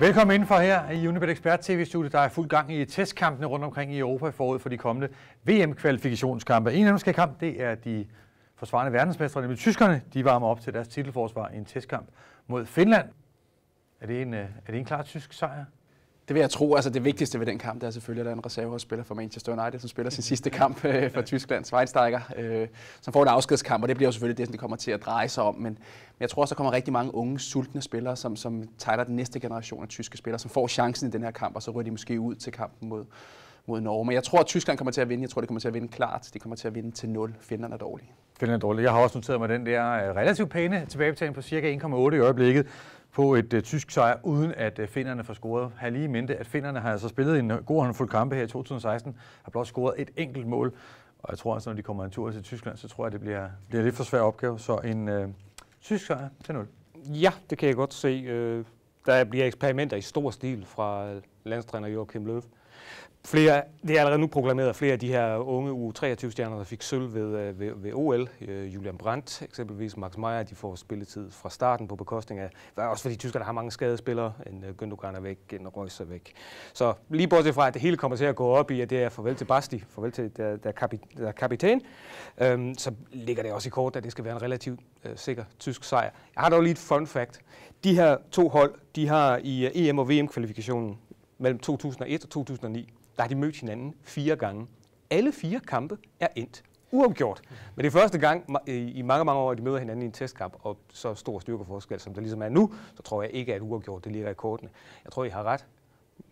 Velkommen for her i Unibet Expert TV-studiet. Der er fuld gang i testkampene rundt omkring i Europa i forud for de kommende VM-kvalifikationskampe. En af dem skal kamp, det er de forsvarende verdensmestre, nemlig tyskerne. De varmer op til deres titelforsvar i en testkamp mod Finland. Er det en, øh, er det en klar tysk sejr? Det vil jeg tro. Altså det vigtigste ved den kamp, det er selvfølgelig, at der er en reserveholdsspiller for Manchester United, som spiller sin mhm. sidste kamp øh, for Tyskland, Schweinsteiger, øh, som får en afskedskamp, og det bliver jo selvfølgelig det, som det kommer til at dreje sig om. Men, men jeg tror også, der kommer rigtig mange unge, sultne spillere, som, som tegner den næste generation af tyske spillere, som får chancen i den her kamp, og så ryger de måske ud til kampen mod, mod Norge. Men jeg tror, at Tyskland kommer til at vinde. Jeg tror, det kommer til at vinde klart. De kommer til at vinde til 0. Finland er dårlige. Finland er dårlige. Jeg har også noteret mig den der øh, relativt pæne tilbagebetaling på cirka 1,8 i øjeblikket på et uh, tysk sejr, uden at uh, finnerne får scoret. Har lige mente, at finnerne har altså spillet en øh, god håndfuld kampe her i 2016, har blot scoret et enkelt mål. Og jeg tror altså, når de kommer en tur til Tyskland, så tror jeg, det bliver, bliver lidt for svær opgave. Så en uh, tysk sejr til 0. Ja, det kan jeg godt se. Uh, der bliver eksperimenter i stor stil fra landstræner Joachim Löw. Flere, det er allerede nu proklameret, at flere af de her unge U23-stjerner, der fik sølv ved, øh, ved, ved OL, øh, Julian Brandt eksempelvis, Max Meyer, de får spilletid fra starten på bekostning af, også fordi tyskerne har mange skadespillere, en øh, Gündogan er væk, en Reus er væk. Så lige bortset fra, at det hele kommer til at gå op i, at det er farvel til Basti, farvel til der, der, kapit, der kapitæn, øhm, så ligger det også i kort, at det skal være en relativt øh, sikker tysk sejr. Jeg har dog lige et fun fact. De her to hold, de har i EM- og VM-kvalifikationen mellem 2001 og 2009, der har de mødt hinanden fire gange. Alle fire kampe er endt uafgjort. Men det er første gang i mange, mange år, at de møder hinanden i en testkamp, og så stor styrkeforskel, som der ligesom er nu, så tror jeg ikke, at uafgjort det ligger i kortene. Jeg tror, I har ret.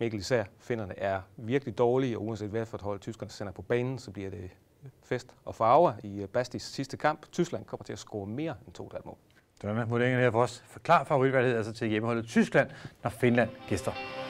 Mikkel især, finderne er virkelig dårlige, og uanset hvad for et hold tyskerne sender på banen, så bliver det fest og farver i øh, Bastis sidste kamp. Tyskland kommer til at score mere end to der mål. med vurderingen her for os. Forklar favoritværdighed altså til hjemmeholdet Tyskland, når Finland gæster.